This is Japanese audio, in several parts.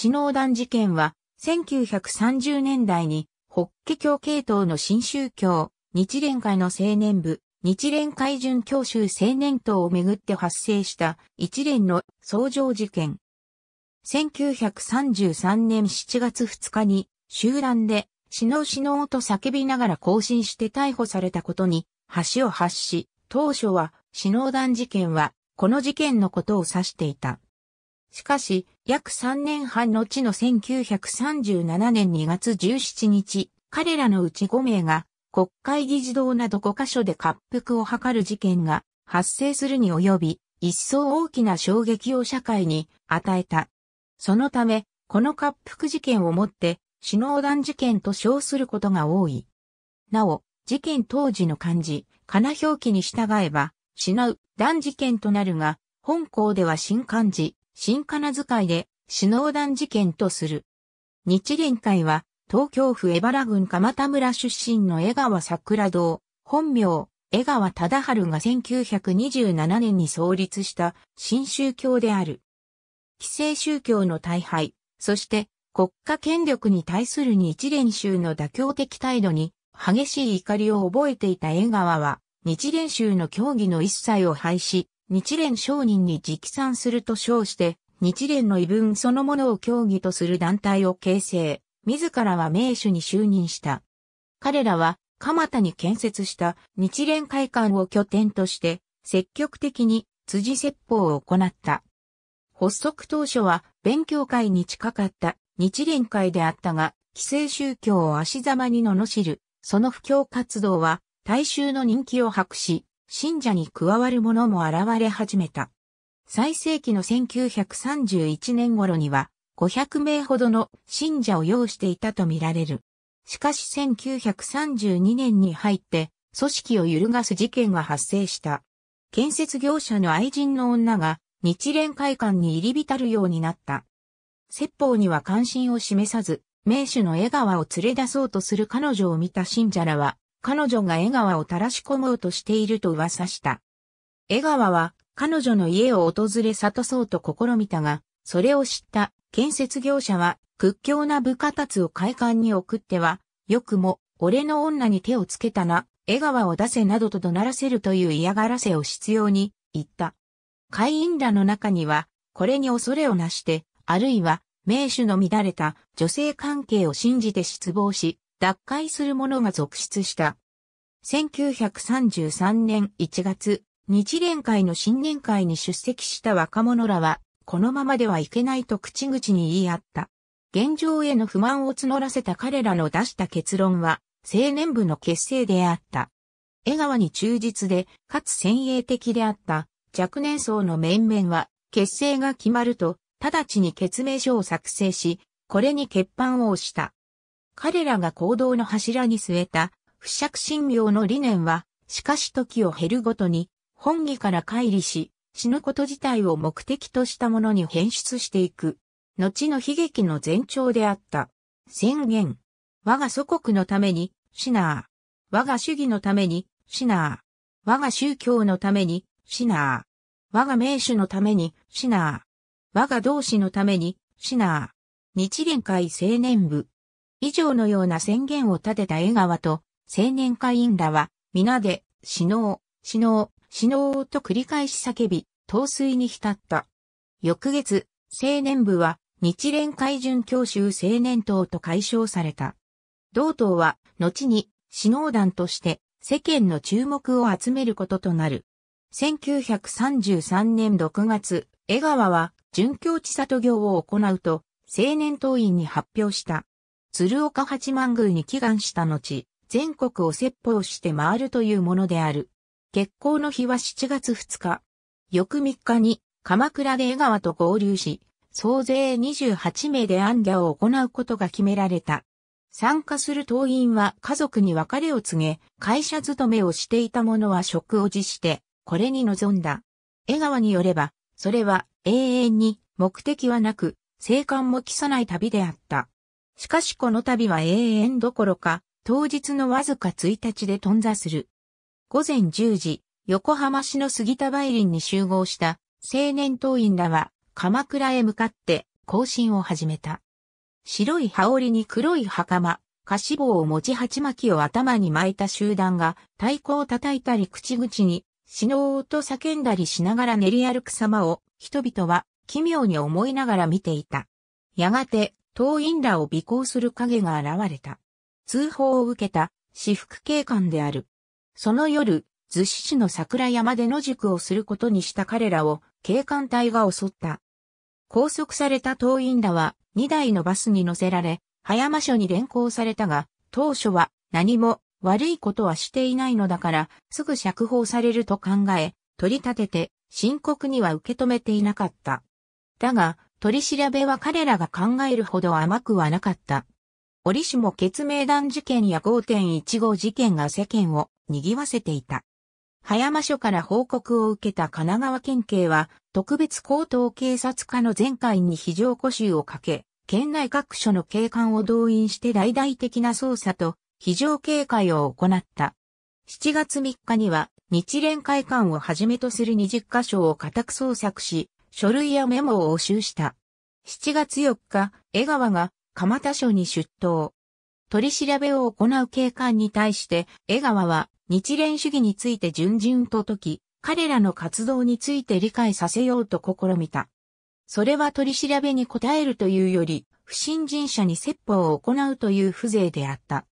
首脳団事件は、1930年代に、北家教系統の新宗教、日蓮会の青年部、日蓮会準教習青年党をめぐって発生した一連の創上事件。1933年7月2日に、集団で、死のう死のうと叫びながら行進して逮捕されたことに、橋を発し、当初は、死亡団事件は、この事件のことを指していた。しかし、約3年半後の1937年2月17日、彼らのうち5名が国会議事堂など5カ所で滑覆を図る事件が発生するに及び、一層大きな衝撃を社会に与えた。そのため、この滑覆事件をもって、首脳団事件と称することが多い。なお、事件当時の漢字、かな表記に従えば、死なう、断事件となるが、本校では新漢字、新仮名遣いで、首脳団事件とする。日蓮会は、東京府江原郡鎌田村出身の江川桜堂、本名、江川忠春が1927年に創立した新宗教である。既成宗教の大敗、そして国家権力に対する日蓮宗の妥協的態度に激しい怒りを覚えていた江川は、日蓮宗の教義の一切を廃止、日蓮商人に直参すると称して、日蓮の異文そのものを教義とする団体を形成、自らは名手に就任した。彼らは、蒲田に建設した日蓮会館を拠点として、積極的に辻説法を行った。発足当初は勉強会に近かった日蓮会であったが、既成宗教を足ざまに罵る、その布教活動は大衆の人気を博し、信者に加わる者も現れ始めた。最盛期の1931年頃には500名ほどの信者を要していたとみられる。しかし1932年に入って組織を揺るがす事件が発生した。建設業者の愛人の女が日蓮会館に入り浸るようになった。説法には関心を示さず、名手の江川を連れ出そうとする彼女を見た信者らは彼女が江川を垂らし込もうとしていると噂した。江川は彼女の家を訪れ諭そうと試みたが、それを知った建設業者は屈強な部下たちを快感に送っては、よくも俺の女に手をつけたな、江川を出せなどと怒鳴らせるという嫌がらせを執拗に言った。会員らの中には、これに恐れをなして、あるいは、名手の乱れた女性関係を信じて失望し、脱会する者が続出した。1933年1月、日蓮会の新年会に出席した若者らは、このままではいけないと口々に言い合った。現状への不満を募らせた彼らの出した結論は、青年部の結成であった。江川に忠実で、かつ先鋭的であった若年層の面々は、結成が決まると、直ちに決明書を作成し、これに欠板をした。彼らが行動の柱に据えた、不釈信明の理念は、しかし時を経るごとに、本義から乖離し、死ぬこと自体を目的としたものに変質していく。後の悲劇の前兆であった。宣言。我が祖国のために、シナー。我が主義のために、シナー。我が宗教のために、シナー。我が名手のために、シナー。我が同志のために、シナー。日蓮会青年部。以上のような宣言を立てた江川と青年会員らは、皆で、死のう、死のう、死のうと繰り返し叫び、陶酔に浸った。翌月、青年部は日蓮海巡教習青年党と解消された。同党は、後に、死能団として世間の注目を集めることとなる。1933年6月、江川は、殉教地里業を行うと、青年党員に発表した。鶴岡八幡宮に祈願した後、全国を説法して回るというものである。結婚の日は7月2日。翌3日に鎌倉で江川と合流し、総勢28名で暗夜を行うことが決められた。参加する党員は家族に別れを告げ、会社勤めをしていた者は職を辞して、これに臨んだ。江川によれば、それは永遠に目的はなく、生還も期さない旅であった。しかしこの度は永遠どころか、当日のわずか1日で頓挫する。午前10時、横浜市の杉田梅林に集合した青年党員らは鎌倉へ向かって行進を始めた。白い羽織に黒い袴、貸し棒を持ち鉢巻きを頭に巻いた集団が太鼓を叩いたり口々に死のうと叫んだりしながら練り歩く様を人々は奇妙に思いながら見ていた。やがて党員らを尾行する影が現れた。通報を受けた、私服警官である。その夜、逗子市の桜山で野宿をすることにした彼らを警官隊が襲った。拘束された党員らは2台のバスに乗せられ、葉山署に連行されたが、当初は何も悪いことはしていないのだからすぐ釈放されると考え、取り立てて深刻には受け止めていなかった。だが、取り調べは彼らが考えるほど甘くはなかった。折しも決命団事件や5.15事件が世間を賑わせていた。葉山署から報告を受けた神奈川県警は、特別高等警察課の全会に非常固集をかけ、県内各所の警官を動員して大々的な捜査と非常警戒を行った。7月3日には日蓮会館をはじめとする20カ所を家宅捜索し、書類やメモを押収した。7月4日、江川が蒲田署に出頭。取り調べを行う警官に対して、江川は日蓮主義について順々と解き、彼らの活動について理解させようと試みた。それは取り調べに答えるというより、不信心者に説法を行うという風情であった。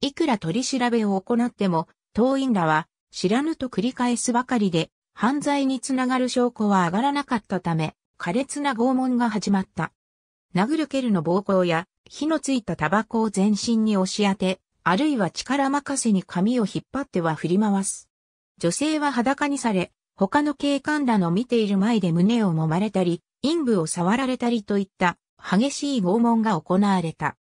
いくら取り調べを行っても、党員らは知らぬと繰り返すばかりで、犯罪につながる証拠は上がらなかったため、苛烈な拷問が始まった。殴る蹴るの暴行や、火のついたタバコを全身に押し当て、あるいは力任せに髪を引っ張っては振り回す。女性は裸にされ、他の警官らの見ている前で胸を揉まれたり、陰部を触られたりといった激しい拷問が行われた。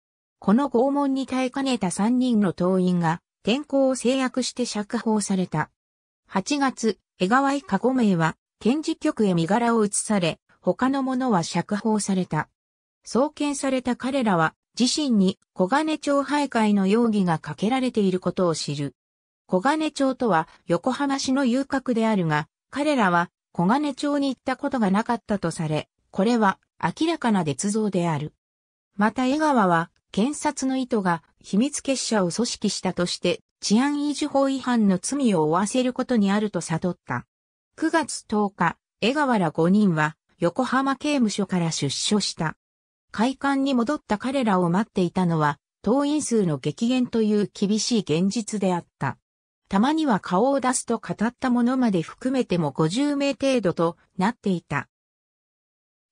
この拷問に耐えかねた3人の党員が、天候を制約して釈放された。8月、江川井加護名は、検事局へ身柄を移され、他の者は釈放された。送検された彼らは、自身に小金町徘徊の容疑がかけられていることを知る。小金町とは横浜市の遊郭であるが、彼らは小金町に行ったことがなかったとされ、これは明らかな捏造である。また江川は検察の意図が秘密結社を組織したとして治安維持法違反の罪を負わせることにあると悟った。9月10日、江川ら5人は横浜刑務所から出所した。会館に戻った彼らを待っていたのは、党員数の激減という厳しい現実であった。たまには顔を出すと語ったものまで含めても50名程度となっていた。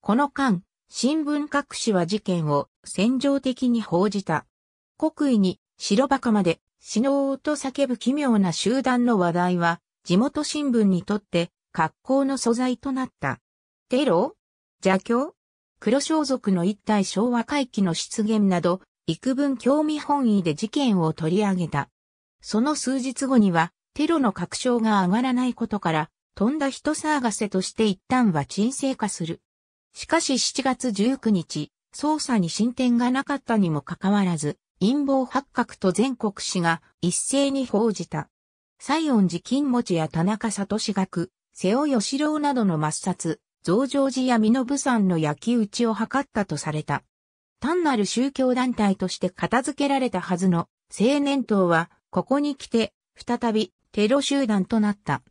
この間、新聞各紙は事件を戦場的に報じた。国威に白馬鹿まで死のうと叫ぶ奇妙な集団の話題は地元新聞にとって格好の素材となった。テロ邪教黒装束の一体昭和回帰の出現など、幾分興味本位で事件を取り上げた。その数日後には、テロの確証が上がらないことから、飛んだ人騒がせとして一旦は沈静化する。しかし7月19日、捜査に進展がなかったにもかかわらず、陰謀発覚と全国紙が一斉に報じた。西恩寺金持や田中里志学、瀬尾義郎などの抹殺、増上寺や身延山の焼き打ちを図ったとされた。単なる宗教団体として片付けられたはずの青年党は、ここに来て、再びテロ集団となった。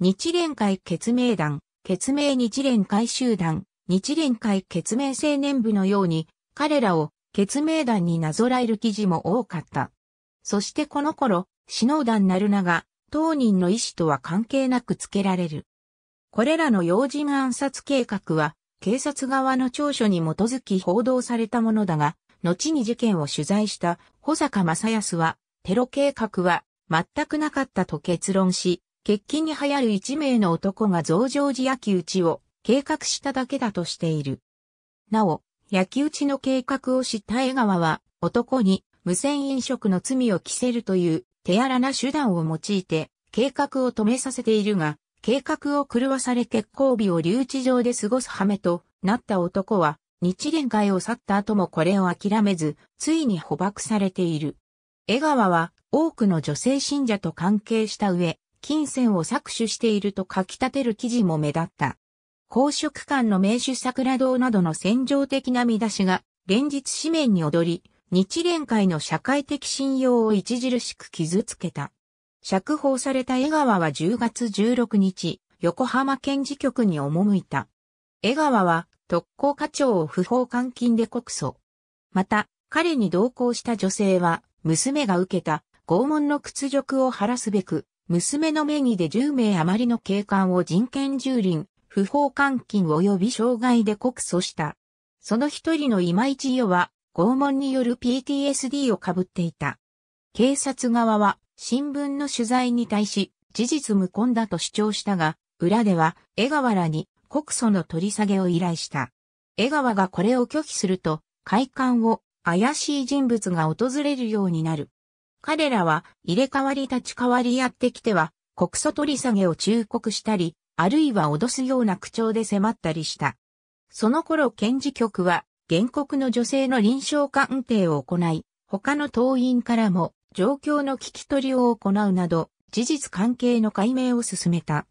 日蓮会決命団、決命日蓮会集団、日蓮会決明青年部のように、彼らを決明団になぞらえる記事も多かった。そしてこの頃、死の団なるなが、当人の意思とは関係なく付けられる。これらの要人暗殺計画は、警察側の調書に基づき報道されたものだが、後に事件を取材した保坂正康は、テロ計画は全くなかったと結論し、欠勤に流行る一名の男が増上寺焼き打ちを計画しただけだとしている。なお、焼き討ちの計画を知った江川は、男に無線飲食の罪を着せるという手荒な手段を用いて、計画を止めさせているが、計画を狂わされ結婚日を留置場で過ごす羽目となった男は、日蓮会を去った後もこれを諦めず、ついに捕獲されている。江川は多くの女性信者と関係した上、金銭を搾取していると書き立てる記事も目立った。公職館の名手桜堂などの戦場的な見出しが連日紙面に踊り、日蓮会の社会的信用を著しく傷つけた。釈放された江川は10月16日、横浜県事局に赴いた。江川は特攻課長を不法監禁で告訴。また、彼に同行した女性は、娘が受けた拷問の屈辱を晴らすべく、娘の名義で10名余りの警官を人権蹂躙、不法監禁及び傷害で告訴した。その一人の今市代は、拷問による PTSD を被っていた。警察側は、新聞の取材に対し、事実無根だと主張したが、裏では、江川らに告訴の取り下げを依頼した。江川がこれを拒否すると、会館を怪しい人物が訪れるようになる。彼らは入れ替わり立ち替わりやってきては、告訴取り下げを忠告したり、あるいは脅すような口調で迫ったりした。その頃検事局は、原告の女性の臨床鑑定を行い、他の党員からも状況の聞き取りを行うなど、事実関係の解明を進めた。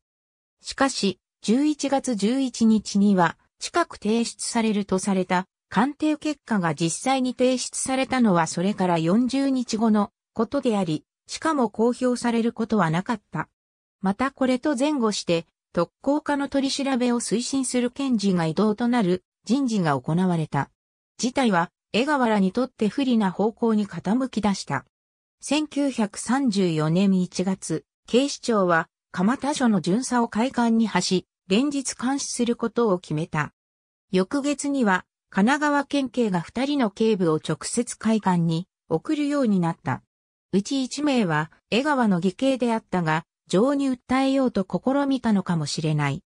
しかし、11月11日には、近く提出されるとされた、鑑定結果が実際に提出されたのはそれから40日後のことであり、しかも公表されることはなかった。またこれと前後して、特攻課の取り調べを推進する検事が異動となる人事が行われた。事態は江川らにとって不利な方向に傾き出した。1934年1月、警視庁は鎌田署の巡査を会館に発し、連日監視することを決めた。翌月には、神奈川県警が二人の警部を直接会館に送るようになった。うち一名は江川の義兄であったが、情に訴えようと試みたのかもしれない。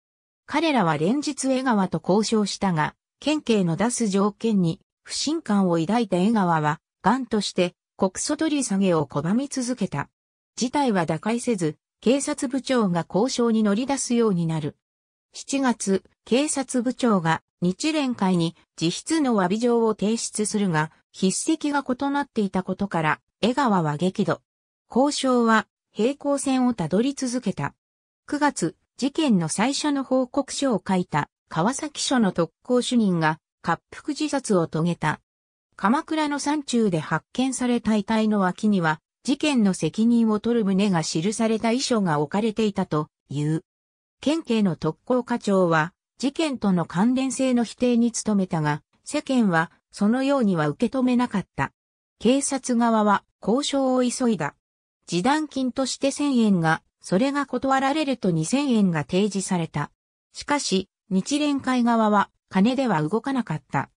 彼らは連日江川と交渉したが、県警の出す条件に不信感を抱いた江川は、癌として国訴取り下げを拒み続けた。事態は打開せず、警察部長が交渉に乗り出すようになる。7月、警察部長が日連会に自筆の詫び状を提出するが、筆跡が異なっていたことから、江川は激怒。交渉は平行線をたどり続けた。9月、事件の最初の報告書を書いた川崎署の特攻主任が、滑覆自殺を遂げた。鎌倉の山中で発見された遺体の脇には、事件の責任を取る旨が記された遺書が置かれていたという。県警の特攻課長は、事件との関連性の否定に努めたが、世間はそのようには受け止めなかった。警察側は交渉を急いだ。示談金として1000円が、それが断られると2000円が提示された。しかし、日蓮会側は、金では動かなかった。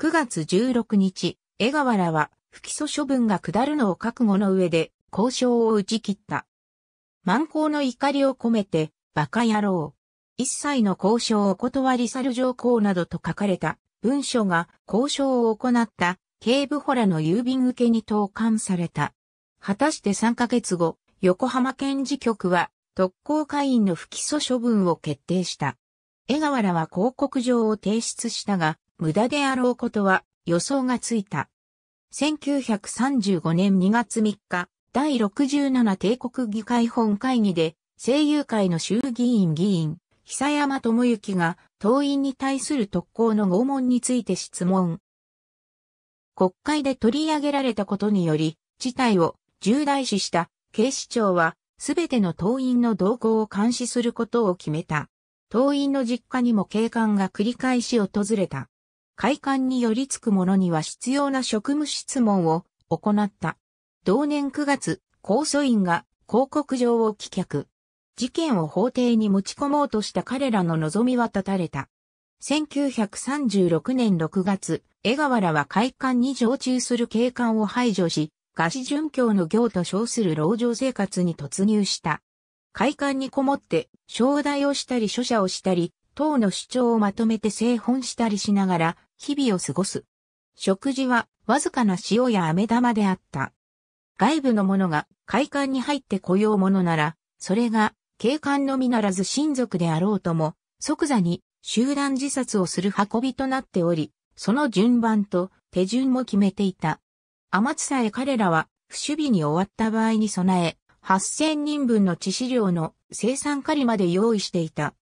9月16日、江川らは、不起訴処分が下るのを覚悟の上で、交渉を打ち切った。満行の怒りを込めて、馬鹿野郎。一切の交渉を断り去る条項などと書かれた文書が交渉を行った警部補らの郵便受けに投函された。果たして3ヶ月後、横浜県事局は特攻会員の不起訴処分を決定した。江川らは広告状を提出したが、無駄であろうことは予想がついた。1935年2月3日、第67帝国議会本会議で、声優会の衆議院議員、久山智之が、党員に対する特攻の拷問について質問。国会で取り上げられたことにより、事態を重大視した警視庁は、すべての党員の動向を監視することを決めた。党員の実家にも警官が繰り返し訪れた。会館に寄り付く者には必要な職務質問を行った。同年9月、控訴院が広告状を棄却。事件を法廷に持ち込もうとした彼らの望みは立たれた。1936年6月、江川らは会館に常駐する警官を排除し、餓死殉教の行と称する牢城生活に突入した。会館にこもって、商題をしたり書写をしたり、党の主張をまとめて製本したりしながら、日々を過ごす。食事は、わずかな塩や飴玉であった。外部の者が会館に入って来ようものなら、それが警官のみならず親族であろうとも、即座に集団自殺をする運びとなっており、その順番と手順も決めていた。天津さえ彼らは不守備に終わった場合に備え、8000人分の致死量の生産狩りまで用意していた。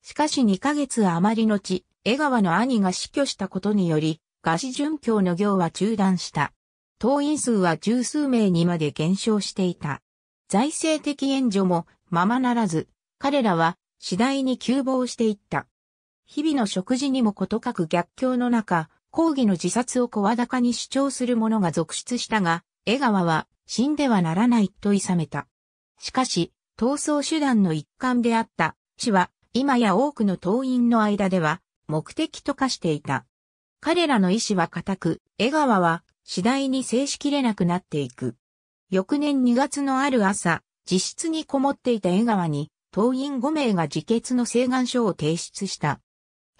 しかし2ヶ月余り後、江川の兄が死去したことにより、餓死殉教の行は中断した。党員数は十数名にまで減少していた。財政的援助もままならず、彼らは次第に急防していった。日々の食事にもことかく逆境の中、抗議の自殺を声高に主張する者が続出したが、江川は死んではならないと諌めた。しかし、闘争手段の一環であった死は、今や多くの党員の間では目的と化していた。彼らの意志は固く、江川は次第に制しきれなくなっていく。翌年2月のある朝、自室にこもっていた江川に、党員5名が自決の請願書を提出した。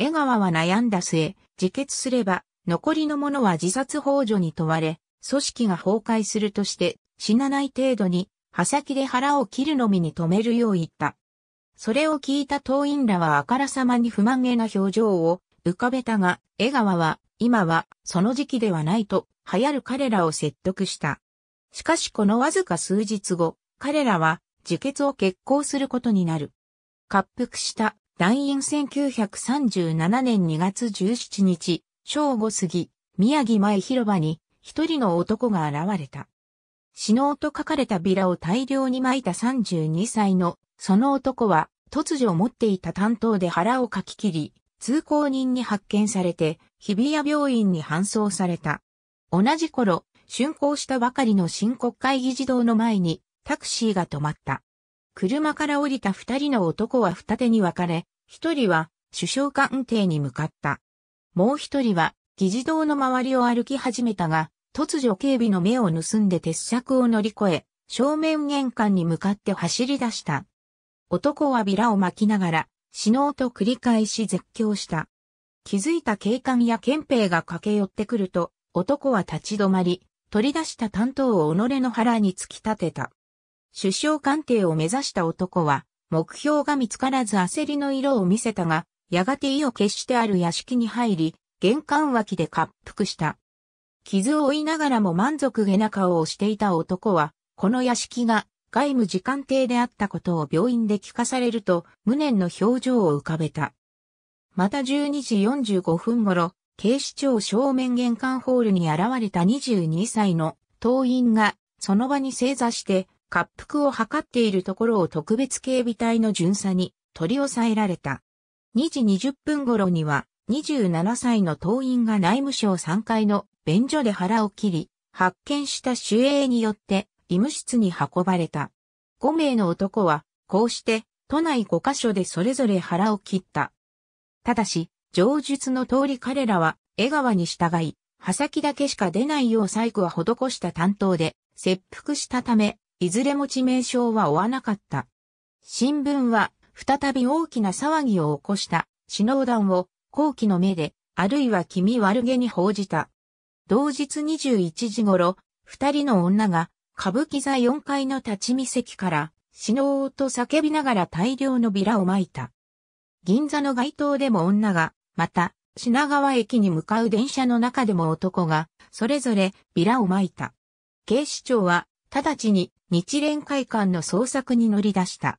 江川は悩んだ末、自決すれば、残りの者は自殺幇助に問われ、組織が崩壊するとして、死なない程度に、刃先で腹を切るのみに止めるよう言った。それを聞いた党員らはあからさまに不満げな表情を浮かべたが、江川は、今は、その時期ではないと、流行る彼らを説得した。しかしこのわずか数日後、彼らは、自決を決行することになる。滑覆した団員1937年2月17日、正午過ぎ、宮城前広場に一人の男が現れた。死のうと書かれたビラを大量に撒いた32歳の、その男は、突如持っていた担当で腹をかき切り、通行人に発見されて、日比谷病院に搬送された。同じ頃、竣工したばかりの新国会議事堂の前に、タクシーが止まった。車から降りた二人の男は二手に分かれ、一人は首相官邸に向かった。もう一人は議事堂の周りを歩き始めたが、突如警備の目を盗んで鉄柵を乗り越え、正面玄関に向かって走り出した。男はビラを巻きながら、死のうと繰り返し絶叫した。気づいた警官や憲兵が駆け寄ってくると、男は立ち止まり、取り出した担当を己の腹に突き立てた。首相官邸を目指した男は、目標が見つからず焦りの色を見せたが、やがて意を決してある屋敷に入り、玄関脇で滑腹した。傷を負いながらも満足げな顔をしていた男は、この屋敷が外務次官邸であったことを病院で聞かされると、無念の表情を浮かべた。また12時45分頃、警視庁正面玄関ホールに現れた22歳の党員が、その場に正座して、滑服を図っているところを特別警備隊の巡査に取り押さえられた。2時20分頃には27歳の党員が内務省3階の便所で腹を切り、発見した守衛によって医務室に運ばれた。5名の男は、こうして都内5カ所でそれぞれ腹を切った。ただし、上述の通り彼らは江川に従い、刃先だけしか出ないよう細工は施した担当で、切腹したため、いずれも致命傷は負わなかった。新聞は、再び大きな騒ぎを起こした、首脳団を、後期の目で、あるいは気味悪げに報じた。同日21時頃、二人の女が、歌舞伎座4階の立ち見席から、死のうと叫びながら大量のビラを撒いた。銀座の街頭でも女が、また、品川駅に向かう電車の中でも男が、それぞれビラを撒いた。警視庁は、直ちに日蓮会館の捜索に乗り出した。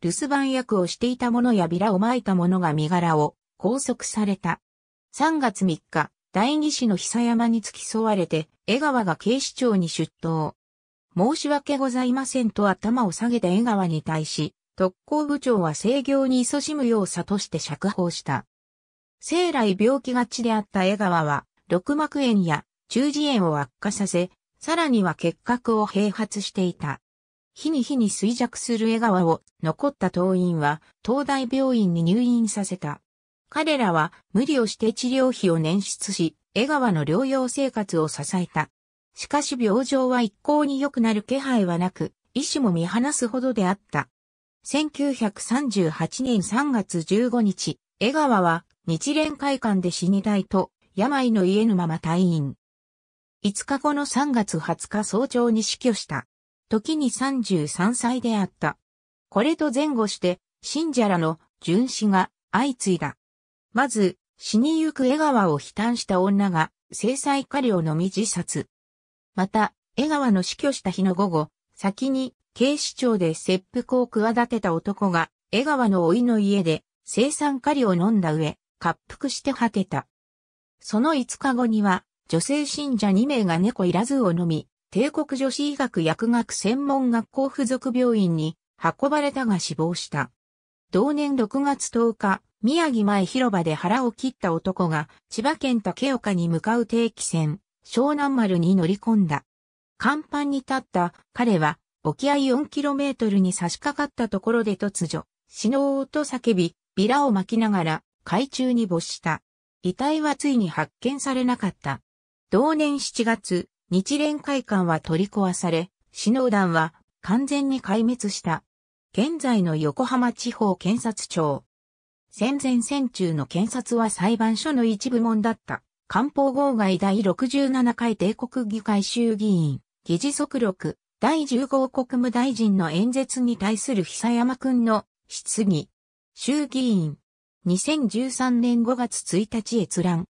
留守番役をしていた者やビラを撒いた者が身柄を拘束された。3月3日、第二子の久山に付き添われて、江川が警視庁に出頭。申し訳ございませんと頭を下げた江川に対し、特攻部長は制御に勤しむよう悟して釈放した。生来病気がちであった江川は、六膜炎や中耳炎を悪化させ、さらには結核を併発していた。日に日に衰弱する江川を残った党員は東大病院に入院させた。彼らは無理をして治療費を捻出し、江川の療養生活を支えた。しかし病状は一向に良くなる気配はなく、医師も見放すほどであった。1938年3月15日、江川は日蓮会館で死にたいと、病の家のまま退院。5日後の3月20日早朝に死去した。時に33歳であった。これと前後して、信者らの巡視が相次いだ。まず、死にゆく江川を悲嘆した女が、制裁過料のみ自殺。また、江川の死去した日の午後、先に警視庁で切腹を企てた男が、江川の老いの家で生産狩りを飲んだ上、滑腹して果てた。その5日後には、女性信者2名が猫いらずを飲み、帝国女子医学薬学専門学校附属病院に運ばれたが死亡した。同年6月10日、宮城前広場で腹を切った男が千葉県竹岡に向かう定期船、湘南丸に乗り込んだ。甲板に立った彼は沖合 4km に差し掛かったところで突如、死のうと叫び、ビラを巻きながら海中に没した。遺体はついに発見されなかった。同年7月、日蓮会館は取り壊され、死能団は完全に壊滅した。現在の横浜地方検察庁。戦前戦中の検察は裁判所の一部門だった。官報号外第67回帝国議会衆議院、議事速録、第10号国務大臣の演説に対する久山くんの質疑。衆議院。2013年5月1日閲覧。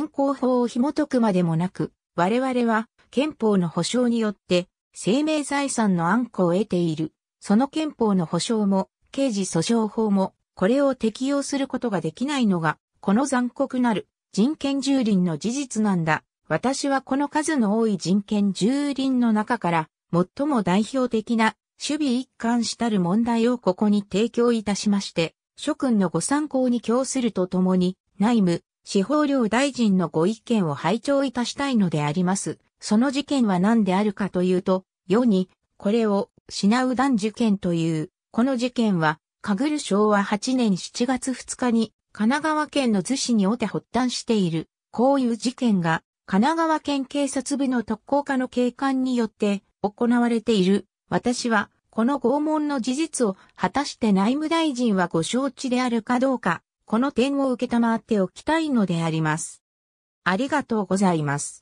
現行法を紐解くまでもなく、我々は憲法の保障によって生命財産の安価を得ている。その憲法の保障も刑事訴訟法もこれを適用することができないのが、この残酷なる人権蹂躙の事実なんだ。私はこの数の多い人権蹂躙の中から、最も代表的な守備一貫したる問題をここに提供いたしまして、諸君のご参考に供するとともに、内務、司法領大臣のご意見を拝聴いたしたいのであります。その事件は何であるかというと、世に、これを、品う団事件という、この事件は、かぐる昭和8年7月2日に、神奈川県の逗子におて発端している、こういう事件が、神奈川県警察部の特攻課の警官によって行われている。私は、この拷問の事実を果たして内務大臣はご承知であるかどうか、この点を受けたまっておきたいのであります。ありがとうございます。